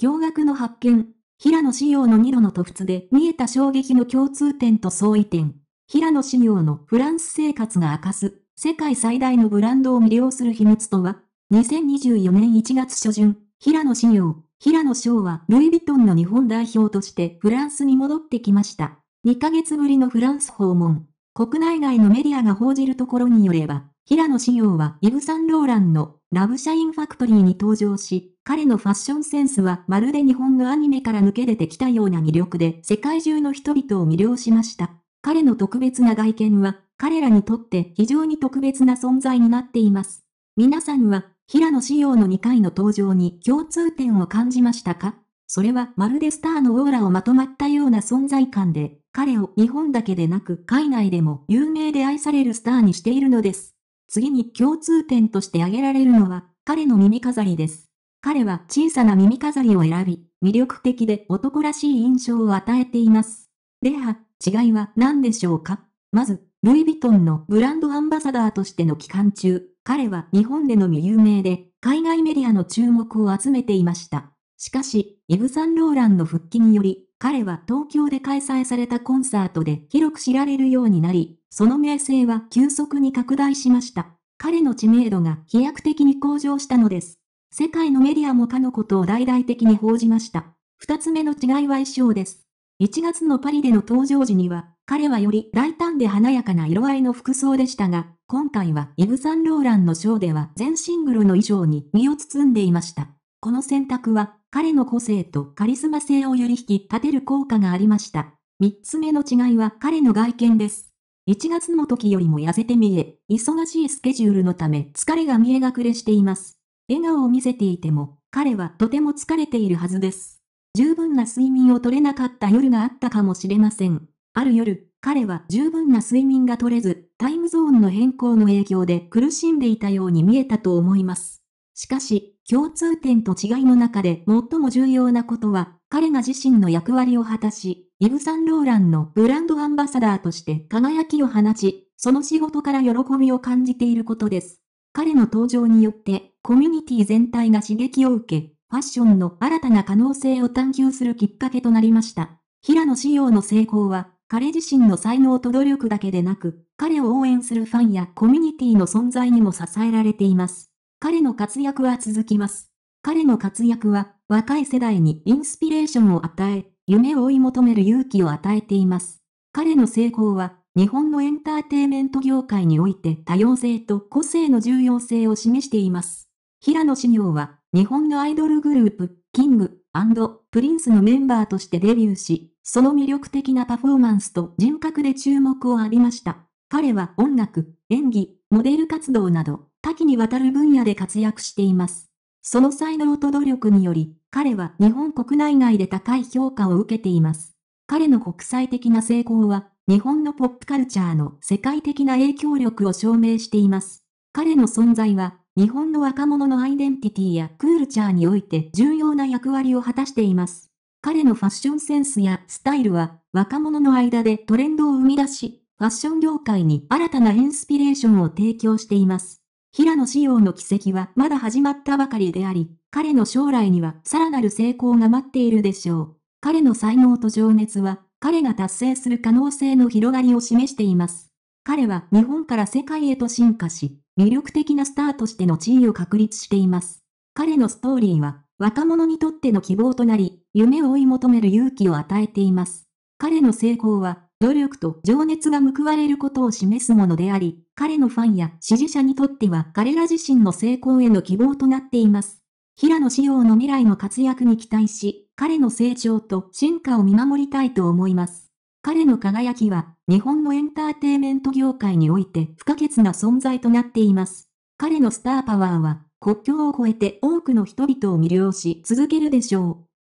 驚愕の発見。平野紫耀の2度の突出で見えた衝撃の共通点と相違点。平野紫耀のフランス生活が明かす、世界最大のブランドを魅了する秘密とは、2024年1月初旬、平野紫耀、平野翔はルイ・ヴィトンの日本代表としてフランスに戻ってきました。2ヶ月ぶりのフランス訪問。国内外のメディアが報じるところによれば、平野紫耀はイブ・サンローランのラブシャインファクトリーに登場し、彼のファッションセンスはまるで日本のアニメから抜け出てきたような魅力で世界中の人々を魅了しました。彼の特別な外見は彼らにとって非常に特別な存在になっています。皆さんは平野紫様の2回の登場に共通点を感じましたかそれはまるでスターのオーラをまとまったような存在感で、彼を日本だけでなく海外でも有名で愛されるスターにしているのです。次に共通点として挙げられるのは彼の耳飾りです。彼は小さな耳飾りを選び、魅力的で男らしい印象を与えています。では、違いは何でしょうかまず、ルイ・ヴィトンのブランドアンバサダーとしての期間中、彼は日本でのみ有名で、海外メディアの注目を集めていました。しかし、イブ・サンローランの復帰により、彼は東京で開催されたコンサートで広く知られるようになり、その名声は急速に拡大しました。彼の知名度が飛躍的に向上したのです。世界のメディアもかのことを大々的に報じました。二つ目の違いは衣装です。1月のパリでの登場時には、彼はより大胆で華やかな色合いの服装でしたが、今回はイブ・サンローランのショーでは全シングルの衣装に身を包んでいました。この選択は、彼の個性とカリスマ性をより引き立てる効果がありました。3つ目の違いは彼の外見です。1月の時よりも痩せて見え、忙しいスケジュールのため疲れが見え隠れしています。笑顔を見せていても、彼はとても疲れているはずです。十分な睡眠を取れなかった夜があったかもしれません。ある夜、彼は十分な睡眠が取れず、タイムゾーンの変更の影響で苦しんでいたように見えたと思います。しかし、共通点と違いの中で最も重要なことは、彼が自身の役割を果たし、イヴ・サンローランのブランドアンバサダーとして輝きを放ち、その仕事から喜びを感じていることです。彼の登場によって、コミュニティ全体が刺激を受け、ファッションの新たな可能性を探求するきっかけとなりました。平野紫耀の成功は、彼自身の才能と努力だけでなく、彼を応援するファンやコミュニティの存在にも支えられています。彼の活躍は続きます。彼の活躍は、若い世代にインスピレーションを与え、夢を追い求める勇気を与えています。彼の成功は、日本のエンターテイメント業界において多様性と個性の重要性を示しています。平野紫耀は、日本のアイドルグループ、キング、プリンスのメンバーとしてデビューし、その魅力的なパフォーマンスと人格で注目を浴びました。彼は音楽、演技、モデル活動など、多岐にわたる分野で活躍しています。その才能と努力により、彼は日本国内外で高い評価を受けています。彼の国際的な成功は、日本のポップカルチャーの世界的な影響力を証明しています。彼の存在は、日本の若者のアイデンティティやクールチャーにおいて重要な役割を果たしています。彼のファッションセンスやスタイルは、若者の間でトレンドを生み出し、ファッション業界に新たなインスピレーションを提供しています。平野紫耀の奇跡はまだ始まったばかりであり、彼の将来にはさらなる成功が待っているでしょう。彼の才能と情熱は彼が達成する可能性の広がりを示しています。彼は日本から世界へと進化し、魅力的なスターとしての地位を確立しています。彼のストーリーは、若者にとっての希望となり、夢を追い求める勇気を与えています。彼の成功は、努力と情熱が報われることを示すものであり、彼のファンや支持者にとっては彼ら自身の成功への希望となっています。平野紫耀の未来の活躍に期待し、彼の成長と進化を見守りたいと思います。彼の輝きは、日本のエンターテイメント業界において不可欠な存在となっています。彼のスターパワーは、国境を越えて多くの人々を魅了し続けるでしょう。